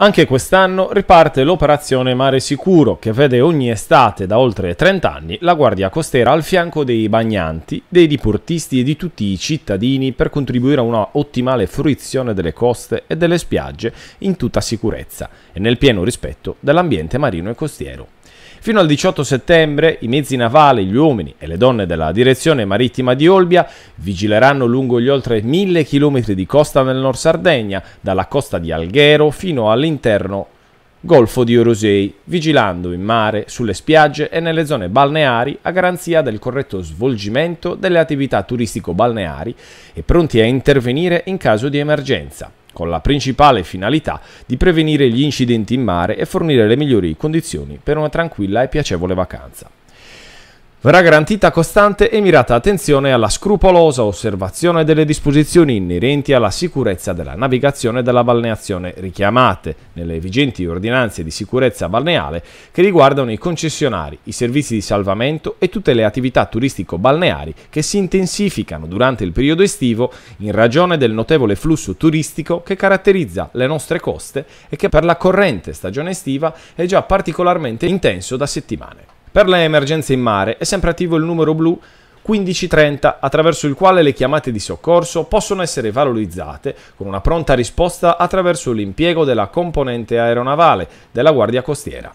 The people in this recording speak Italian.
Anche quest'anno riparte l'operazione Mare Sicuro, che vede ogni estate da oltre 30 anni la Guardia Costiera al fianco dei bagnanti, dei diportisti e di tutti i cittadini per contribuire a una ottimale fruizione delle coste e delle spiagge in tutta sicurezza e nel pieno rispetto dell'ambiente marino e costiero. Fino al 18 settembre i mezzi navali, gli uomini e le donne della direzione marittima di Olbia vigileranno lungo gli oltre mille chilometri di costa nel Nord Sardegna, dalla costa di Alghero fino all'interno Golfo di Orosei, vigilando in mare, sulle spiagge e nelle zone balneari a garanzia del corretto svolgimento delle attività turistico-balneari e pronti a intervenire in caso di emergenza con la principale finalità di prevenire gli incidenti in mare e fornire le migliori condizioni per una tranquilla e piacevole vacanza. Verrà garantita costante e mirata attenzione alla scrupolosa osservazione delle disposizioni inerenti alla sicurezza della navigazione e della balneazione richiamate nelle vigenti ordinanze di sicurezza balneale che riguardano i concessionari, i servizi di salvamento e tutte le attività turistico-balneari che si intensificano durante il periodo estivo in ragione del notevole flusso turistico che caratterizza le nostre coste e che per la corrente stagione estiva è già particolarmente intenso da settimane. Per le emergenze in mare è sempre attivo il numero blu 1530 attraverso il quale le chiamate di soccorso possono essere valorizzate con una pronta risposta attraverso l'impiego della componente aeronavale della Guardia Costiera.